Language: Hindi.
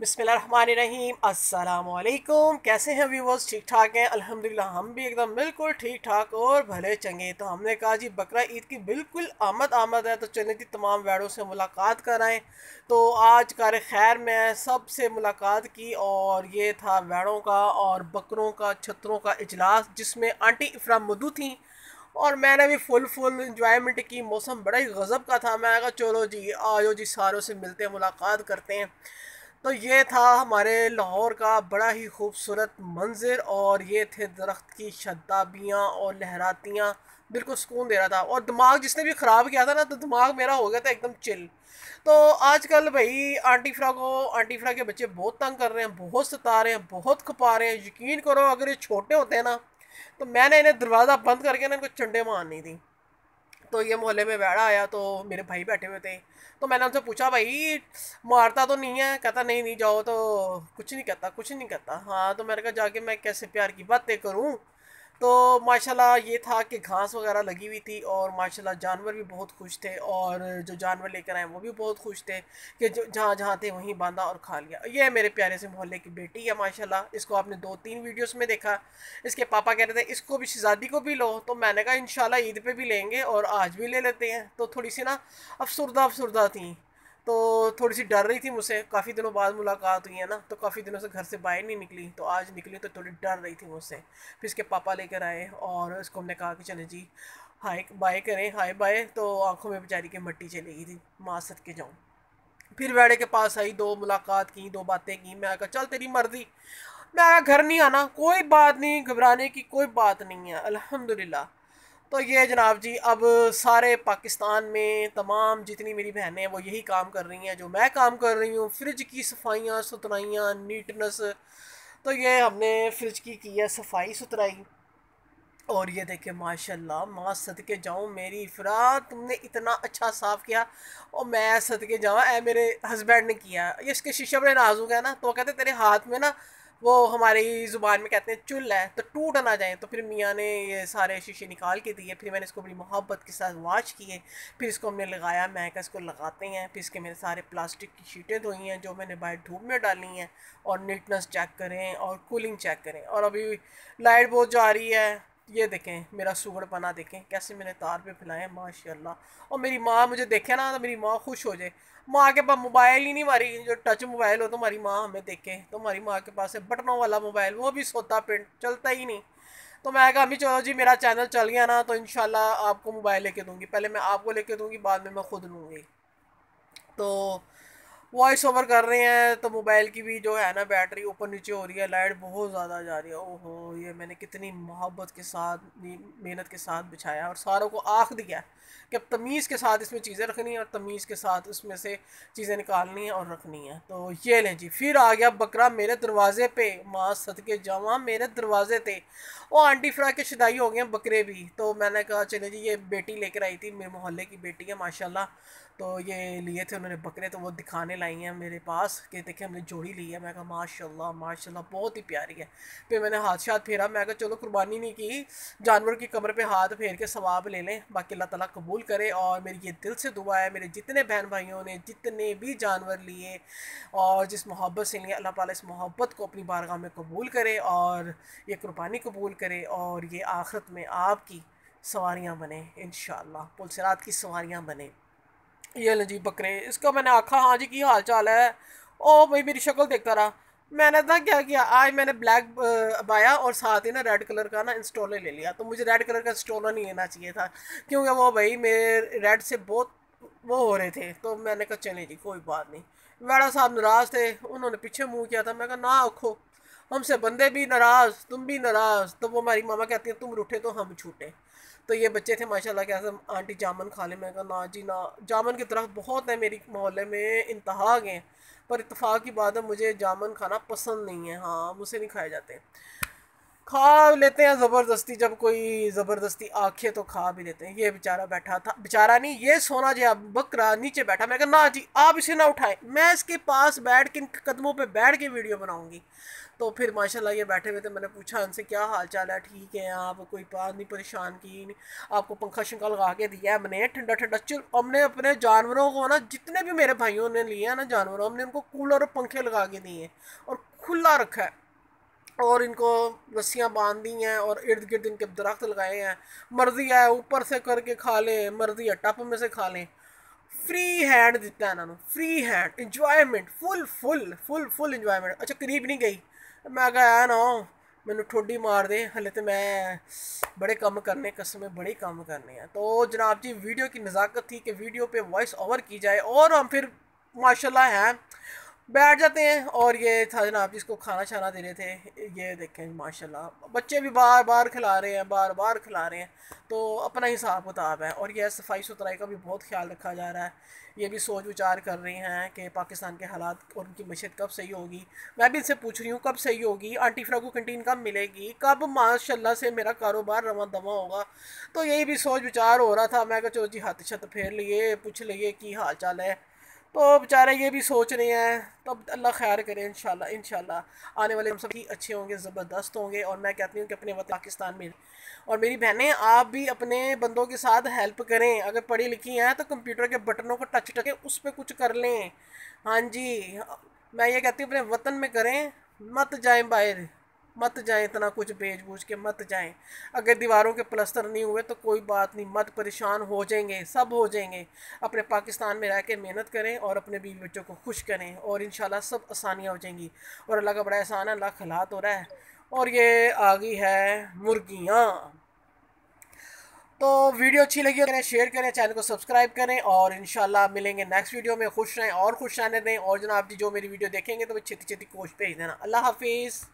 बिसमीम असलकुम कैसे हैं व्यूवर्स ठीक ठाक हैं अल्हम्दुलिल्लाह हम भी एकदम बिल्कुल ठीक ठाक और भले चंगे तो हमने कहा जी बकरा ईद की बिल्कुल आमद आमद है तो चलें जी तमाम वैडों से मुलाकात कराएं तो आज कार खैर में सब से मुलाकात की और ये था वैडों का और बकरों का छतरों का इजलास जिसमें आंटी इफ्रा मधु थी और मैंने भी फुल फुल इंजॉयमेंट की मौसम बड़ा ही गज़ब का था मैं कहा चलो जी आओ जी सारों से मिलते हैं मुलाकात करते हैं तो ये था हमारे लाहौर का बड़ा ही खूबसूरत मंज़र और ये थे दरख्त की शदाबियाँ और लहरातियाँ बिल्कुल सुकून दे रहा था और दिमाग जिसने भी ख़राब किया था ना तो दिमाग मेरा हो गया था एकदम चिल तो आजकल भाई आंटी फ्रा को आंटी फ्रा के बच्चे बहुत तंग कर रहे हैं बहुत सता रहे हैं बहुत खपा रहे हैं यकीन करो अगर ये छोटे होते हैं ना तो मैंने इन्हें दरवाज़ा बंद करके ना इनको चंडे मारनी थी तो ये मोहल्ले में बैठा आया तो मेरे भाई बैठे हुए थे तो मैंने उनसे पूछा भाई मारता तो नहीं है कहता नहीं नहीं जाओ तो कुछ नहीं करता कुछ नहीं करता हाँ तो मैंने कहा जाके मैं कैसे प्यार की बातें करूँ तो माशाल्लाह ये था कि घास वगैरह लगी हुई थी और माशाल्लाह जानवर भी बहुत खुश थे और जो जानवर लेकर आए वो भी बहुत खुश थे कि जो जहाँ जहाँ थे वहीं बांधा और खा लिया ये मेरे प्यारे से मोहल्ले की बेटी है माशाल्लाह इसको आपने दो तीन वीडियोस में देखा इसके पापा कह रहे थे इसको भी शहजादी को भी लो तो मैंने कहा इन ईद पर भी लेंगे और आज भी ले लेते हैं तो थोड़ी सी ना अफसरदा अफसरदा थी तो थोड़ी सी डर रही थी मुझसे काफ़ी दिनों बाद मुलाकात हुई है ना तो काफ़ी दिनों से घर से बाहर नहीं निकली तो आज निकली तो थोड़ी डर रही थी मुझसे फिर इसके पापा लेकर आए और उसको हमने कहा कि चले जी हाय बाय करें हाय बाय तो आंखों में बेचारी की मट्टी चली गई थी माँ सद के जाऊँ फिर वैड़े के पास आई दो मुलाकात की दो बातें की मैं कहा चल तेरी मर्जी मैं आया घर नहीं आना कोई बात नहीं घबराने की कोई बात नहीं है अलहमदिल्ला तो ये जनाब जी अब सारे पाकिस्तान में तमाम जितनी मेरी बहनें हैं वो यही काम कर रही हैं जो मैं काम कर रही हूँ फ्रिज की सफाइयाँ सुथराइयाँ नीटनेस तो ये हमने फ्रिज की की है सफाई सुथराई और ये देखे माशाल्लाह माँ सदके जाऊँ मेरी फ़िरा तुमने इतना अच्छा साफ़ किया और मैं सदके जाऊँ ए मेरे हस्बैंड ने किया ये इसके शीशे बड़े नाजुक है ना तो कहते तेरे हाथ में ना वो हमारी ज़ुबान में कहते हैं चुल है तो टूट ना जाए तो फिर मियाँ ने ये सारे शीशे निकाल के दिए फिर मैंने इसको बड़ी मोहब्बत के साथ वॉश किए फिर इसको हमने लगाया मैं कहा इसको लगाते हैं फिर इसके मेरे सारे प्लास्टिक की शीटें धोई हैं जो मैंने बाहर धूप में डाली हैं और नीटनेस चेक करें और कूलिंग चेक करें और अभी लाइट बहुत जा रही है ये देखें मेरा पना देखें कैसे मैंने तार पे फैलाए माशाल्लाह और मेरी माँ मुझे देखे ना तो मेरी माँ खुश हो जाए माँ के पास मोबाइल ही नहीं मारी जो टच मोबाइल हो तो हमारी माँ हमें देखे तो हमारी माँ के पास है बटनों वाला मोबाइल वो भी सोता प्रिंट चलता ही नहीं तो मैं कहा अभी चलो जी मेरा चैनल चल गया ना तो इन आपको मोबाइल लेके दूँगी पहले मैं आपको लेके दूँगी बाद में मैं खुद लूँगी तो वॉइस ओवर कर रहे हैं तो मोबाइल की भी जो है ना बैटरी ऊपर नीचे हो रही है लाइट बहुत ज़्यादा जा रही है ओहो ये मैंने कितनी मोहब्बत के साथ मेहनत के साथ बिछाया और सारों को आँख दिया कि अब तमीज़ के साथ इसमें चीज़ें रखनी है और तमीज़ के साथ उसमें से चीज़ें निकालनी है और रखनी है तो ये लें जी फिर आ गया बकरा मेरे दरवाजे पे माँ सदके जावा मेरे दरवाजे थे वो आंटी फ्रा के शदाई हो गए बकरे भी तो मैंने कहा चले जी ये बेटी लेकर आई थी मेरे मोहल्ले की बेटी है माशाल्लाह तो ये लिए थे उन्होंने बकरे तो वो दिखाने लाई हैं मेरे पास कि देखिए हमने जोड़ी ली है मैं कहा माशाल्लाह माशाल्लाह बहुत ही प्यारी है फिर मैंने हाथ शाथ फेरा मैं कहा चलो कुर्बानी नहीं की जानवर की कमर पे हाथ फेर के सवाब ले लें बाकी अल्लाह ताला कबूल करे और मेरी ये दिल से दुआ है मेरे जितने बहन भाइयों ने जितने भी जानवर लिए और जिस मोहब्बत से लिए अल्लाह ताला इस मोहब्बत को अपनी बारगाह में कबूल करे और ये कुर्बानी कबूल करे और ये आखिरत में आपकी सवारियाँ बने इन पुलसरात की सवारियाँ बने ये लो जी बकरे इसको मैंने आखा हाँ जी की हाल चाल है ओ भाई मेरी शक्ल देखता रहा मैंने ना क्या किया आज मैंने ब्लैक बाया और साथ ही ना रेड कलर का ना इंस्टॉलर ले लिया तो मुझे रेड कलर का इंस्टॉलर नहीं लेना चाहिए था क्योंकि वो भाई मेरे रेड से बहुत वो हो रहे थे तो मैंने कहा चले जी कोई बात नहीं मैडम साहब नाराज़ थे उन्होंने पीछे मुँह किया था मैं कहा ना आखो हमसे बंदे भी नाराज़ तुम भी नाराज़ तो वो हमारी मामा कहती है तुम रूठे तो हम छूटे तो ये बच्चे थे माशाल्लाह क्या आंटी जामन खा ले मैं कहा ना जी ना जामन की तरफ बहुत है मेरी मोहल्ले में इंतहा गए पर इतफ़ाक़ की बात है मुझे जामन खाना पसंद नहीं है हाँ मुझसे नहीं खाए जाते खा लेते हैं ज़बरदस्ती जब कोई ज़बरदस्ती आखे तो खा भी लेते हैं ये बेचारा बैठा था बेचारा नहीं ये सोना जी बकरा नीचे बैठा मैं कहा ना जी आप इसे ना उठाएं मैं इसके पास बैठ के इनके कदमों पे बैठ के वीडियो बनाऊंगी तो फिर माशाल्लाह ये बैठे हुए थे मैंने पूछा इनसे क्या हाल चाल है ठीक है आप कोई बात नहीं परेशान की नहीं आपको पंखा शंखा लगा के दिया है मैंने ठंडा ठंडा चल हमने अपने जानवरों को ना जितने भी मेरे भाइयों ने लिए हैं ना जानवरों हमने उनको कूलर और पंखे लगा के दिए और खुला रखा है और इनको रस्सियाँ बांध दी हैं और इर्द गिर्द इनके दरख्त लगाए हैं मर्जी है ऊपर से करके खा लें मर्जी है टप में से खा लें फ्री हैंड दिता है इन्होंने free hand enjoyment full full full full enjoyment अच्छा करीब नहीं गई मैं कहा ना मैंने ठोडी मार दे हले तो मैं बड़े कम करने कसमें बड़े कम करने हैं तो जनाब जी वीडियो की नज़ाकत थी कि वीडियो पे वॉइस ओवर की जाए और हम फिर माशाल्लाह हैं बैठ जाते हैं और ये था जनाब जिसको खाना छाना दे रहे थे ये देखें माशाल्लाह बच्चे भी बार बार खिला रहे हैं बार बार खिला रहे हैं तो अपना हिसाब किताब है और यह सफाई सुथराई का भी बहुत ख्याल रखा जा रहा है ये भी सोच विचार कर रही हैं कि पाकिस्तान के हालात और उनकी मशीत कब सही होगी मैं भी इनसे पूछ रही हूँ कब सही होगी आंटी फ्रा को कंटीन कब मिलेगी कब माशाला से मेरा कारोबार रवा दवा होगा तो यही भी सोच विचार हो रहा था मैं कहो चलो जी हाथ छत फेर लिए पूछ लिए कि हाल चाल है तो बेचारे ये भी सोच रहे हैं तो अब अल्लाह खैर करे इन इन आने वाले हम सब ही अच्छे होंगे ज़बरदस्त होंगे और मैं कहती हूँ कि अपने वतन पाकिस्तान में और मेरी बहनें आप भी अपने बंदों के साथ हेल्प करें अगर पढ़ी लिखी हैं तो कंप्यूटर के बटनों को टच टके उस पर कुछ कर लें हाँ जी मैं ये कहती हूँ अपने वतन में करें मत जाएं बाहर मत जाएं इतना कुछ बेच बूझ के मत जाएं अगर दीवारों के प्लस्तर नहीं हुए तो कोई बात नहीं मत परेशान हो जाएंगे सब हो जाएंगे अपने पाकिस्तान में रह कर मेहनत करें और अपने बीवी बच्चों को खुश करें और इन सब आसानियाँ हो जाएंगी और अल्लाह का बड़ा एहसान है अल्लाह खलात हो रहा है और ये आ गई है मुर्गियाँ तो वीडियो अच्छी लगी तो करें शेयर करें चैनल को सब्सक्राइब करें और इंशाल्लाह मिलेंगे नेक्स्ट वीडियो में खुश रहें और खुश रहने दें और जनाब जी जो मेरी वीडियो देखेंगे तो वो छेती छेती कोश भेज देना अल्लाह हाफिज़